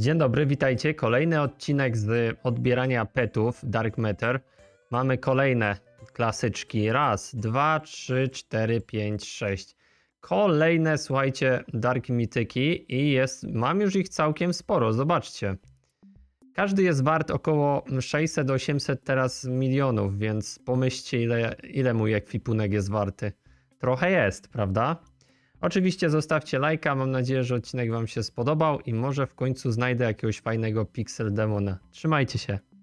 Dzień dobry, witajcie. Kolejny odcinek z odbierania petów Dark Matter. Mamy kolejne klasyczki. Raz, dwa, trzy, cztery, pięć, sześć. Kolejne, słuchajcie, Dark Mityki i jest, mam już ich całkiem sporo, zobaczcie. Każdy jest wart około 600-800 teraz milionów, więc pomyślcie ile, ile mój ekwipunek jest warty. Trochę jest, prawda? Oczywiście zostawcie lajka, mam nadzieję, że odcinek Wam się spodobał i może w końcu znajdę jakiegoś fajnego pixel demona. Trzymajcie się.